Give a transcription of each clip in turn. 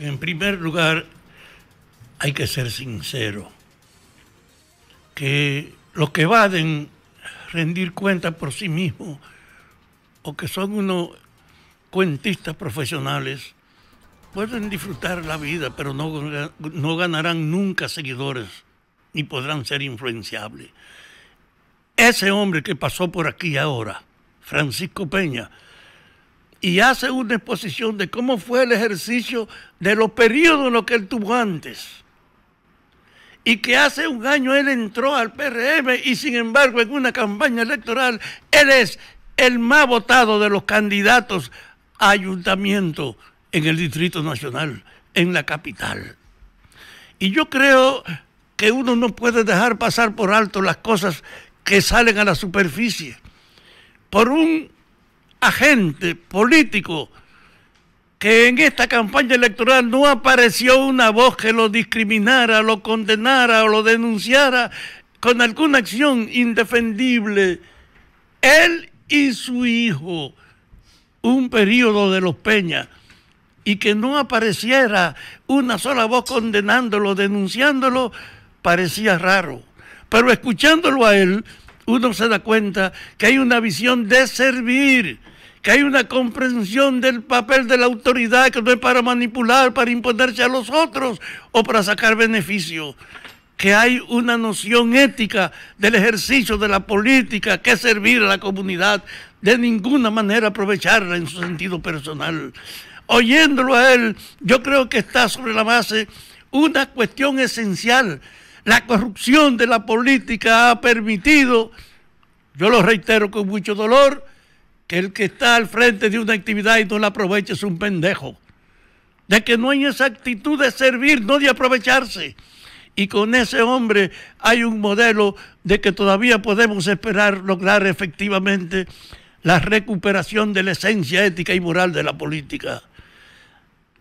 En primer lugar, hay que ser sincero, que los que a rendir cuentas por sí mismos o que son unos cuentistas profesionales, pueden disfrutar la vida, pero no, no ganarán nunca seguidores ni podrán ser influenciables. Ese hombre que pasó por aquí ahora, Francisco Peña, y hace una exposición de cómo fue el ejercicio de los periodos en los que él tuvo antes. Y que hace un año él entró al PRM y sin embargo en una campaña electoral él es el más votado de los candidatos a ayuntamiento en el Distrito Nacional, en la capital. Y yo creo que uno no puede dejar pasar por alto las cosas que salen a la superficie. Por un agente político que en esta campaña electoral no apareció una voz que lo discriminara, lo condenara o lo denunciara con alguna acción indefendible. Él y su hijo, un periodo de los Peñas, y que no apareciera una sola voz condenándolo, denunciándolo, parecía raro. Pero escuchándolo a él, uno se da cuenta que hay una visión de servir que hay una comprensión del papel de la autoridad que no es para manipular, para imponerse a los otros o para sacar beneficio, que hay una noción ética del ejercicio de la política que es servir a la comunidad, de ninguna manera aprovecharla en su sentido personal. Oyéndolo a él, yo creo que está sobre la base una cuestión esencial. La corrupción de la política ha permitido, yo lo reitero con mucho dolor, que el que está al frente de una actividad y no la aprovecha es un pendejo. de que no hay esa actitud de servir, no de aprovecharse. Y con ese hombre hay un modelo de que todavía podemos esperar lograr efectivamente la recuperación de la esencia ética y moral de la política.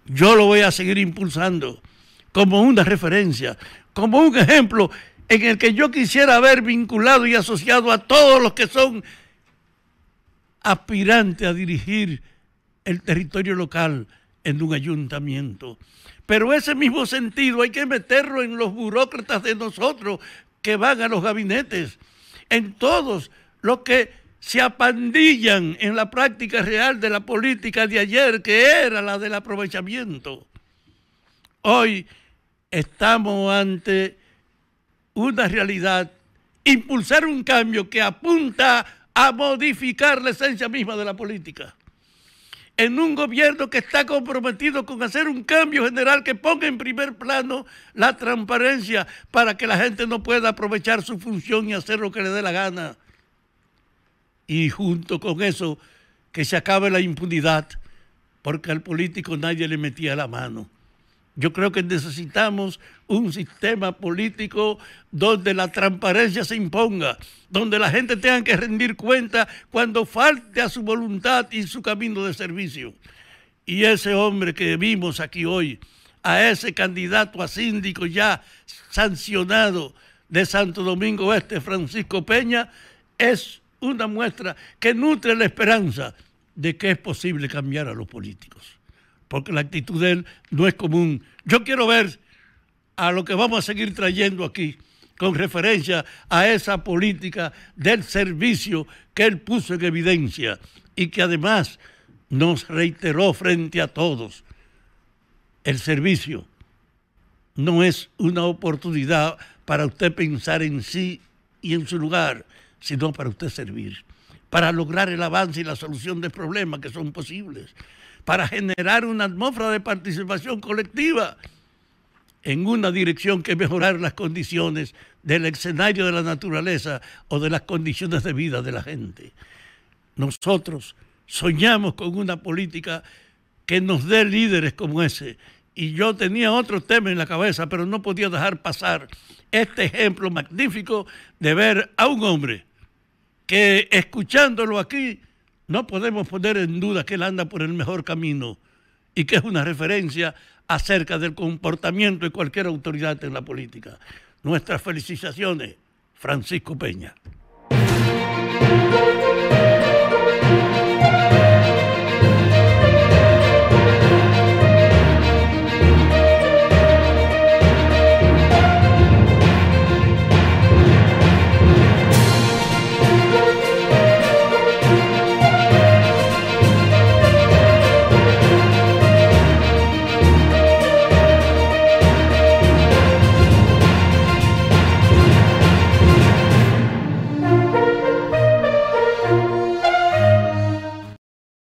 Yo lo voy a seguir impulsando como una referencia, como un ejemplo en el que yo quisiera haber vinculado y asociado a todos los que son aspirante a dirigir el territorio local en un ayuntamiento. Pero ese mismo sentido hay que meterlo en los burócratas de nosotros que van a los gabinetes, en todos los que se apandillan en la práctica real de la política de ayer, que era la del aprovechamiento. Hoy estamos ante una realidad, impulsar un cambio que apunta a modificar la esencia misma de la política. En un gobierno que está comprometido con hacer un cambio general que ponga en primer plano la transparencia para que la gente no pueda aprovechar su función y hacer lo que le dé la gana. Y junto con eso, que se acabe la impunidad, porque al político nadie le metía la mano. Yo creo que necesitamos un sistema político donde la transparencia se imponga, donde la gente tenga que rendir cuenta cuando falte a su voluntad y su camino de servicio. Y ese hombre que vimos aquí hoy, a ese candidato a síndico ya sancionado de Santo Domingo Este, Francisco Peña, es una muestra que nutre la esperanza de que es posible cambiar a los políticos porque la actitud de él no es común. Yo quiero ver a lo que vamos a seguir trayendo aquí con referencia a esa política del servicio que él puso en evidencia y que además nos reiteró frente a todos. El servicio no es una oportunidad para usted pensar en sí y en su lugar, sino para usted servir, para lograr el avance y la solución de problemas que son posibles para generar una atmósfera de participación colectiva en una dirección que mejorar las condiciones del escenario de la naturaleza o de las condiciones de vida de la gente. Nosotros soñamos con una política que nos dé líderes como ese. Y yo tenía otro tema en la cabeza, pero no podía dejar pasar este ejemplo magnífico de ver a un hombre que escuchándolo aquí no podemos poner en duda que él anda por el mejor camino y que es una referencia acerca del comportamiento de cualquier autoridad en la política. Nuestras felicitaciones, Francisco Peña.